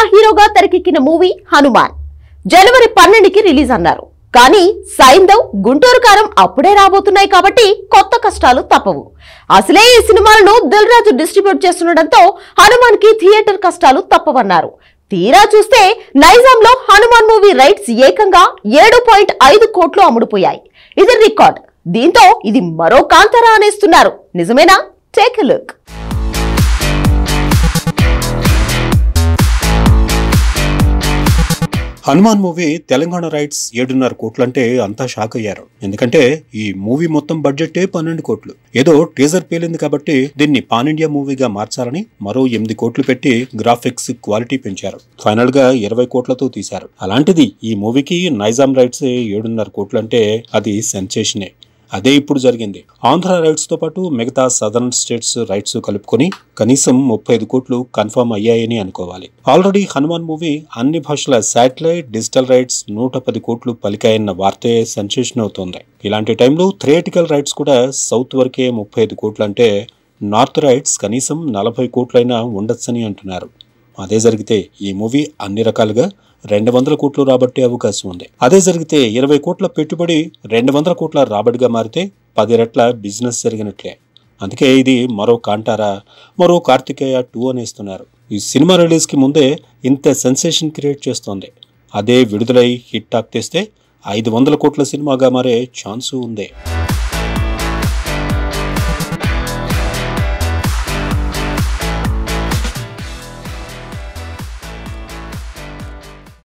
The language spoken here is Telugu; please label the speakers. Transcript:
Speaker 1: మెగా హీరోగా తెరకెక్కిన మూవీ హనుమాన్ జనవరి పన్నెండుకి రిలీజ్ అన్నారు కానీ సైందవ్ గుంటూరు కారం అప్పుడే రాబోతున్నాయి కాబట్టి కొత్త కష్టాలు తప్పవు అసలే ఈ సినిమాలను దిల్ రాజు డిస్ట్రిబ్యూట్ చేస్తుండటంతో హనుమాన్ కి థియేటర్ కష్టాలు తప్పవన్నారు తీరా చూస్తే నైజాంలో హనుమాన్ మూవీ రైట్స్ ఏకంగా ఏడు పాయింట్ ఐదు కోట్లు అమ్ముడుపోయాయి ఇది రికార్డ్ దీంతో ఇది మరో కాంతరా అనేస్తున్నారు నిజమేనా take look
Speaker 2: Hanuman movie Telangana rights ఏడున్నర కోట్లంటే అంతా షాక్ అయ్యారు ఎందుకంటే ఈ మూవీ మొత్తం బడ్జెట్ పన్నెండు కోట్లు ఏదో టీజర్ పేలింది కాబట్టి దీన్ని పాన్ ఇండియా మూవీగా మార్చాలని మరో ఎనిమిది కోట్లు పెట్టి గ్రాఫిక్స్ క్వాలిటీ పెంచారు ఫైనల్ గా ఇరవై కోట్లతో తీశారు అలాంటిది ఈ మూవీకి నైజాం రైట్స్ ఏడున్నర కోట్లంటే అది సెన్సేషనే అదే ఇప్పుడు జరిగింది ఆంధ్ర రైట్స్తో పాటు మిగతా సదరన్ స్టేట్స్ రైట్స్ కలుపుకొని కనీసం ముప్పై ఐదు కోట్లు కన్ఫర్మ్ అయ్యాయని అనుకోవాలి ఆల్రెడీ హనుమాన్ మూవీ అన్ని భాషల శాటిలైట్ డిజిటల్ రైట్స్ నూట పది కోట్లు పలికాయన్న వార్తే సెన్సేషన్ అవుతోంది ఇలాంటి టైంలో థియేటికల్ రైట్స్ కూడా సౌత్ వరకే ముప్పై ఐదు కోట్లు అంటే నార్త్ రైట్స్ కనీసం నలభై కోట్లైనా ఉండొచ్చని అంటున్నారు అదే జరిగితే ఈ మూవీ అన్ని రకాలుగా రెండు వందల కోట్లు రాబట్టే అవకాశం ఉంది అదే జరిగితే ఇరవై కోట్ల పెట్టుబడి రెండు వందల కోట్ల రాబడిగా మారితే పది రెట్ల బిజినెస్ జరిగినట్లే అందుకే ఇది మరో కాంటారా మరో కార్తికేయ టూ అనేస్తున్నారు ఈ సినిమా రిలీజ్కి ముందే ఇంత సెన్సేషన్ క్రియేట్ చేస్తోంది అదే విడుదలై హిట్ టాక్ తెస్తే ఐదు వందల కోట్ల సినిమాగా మారే ఛాన్సు ఉంది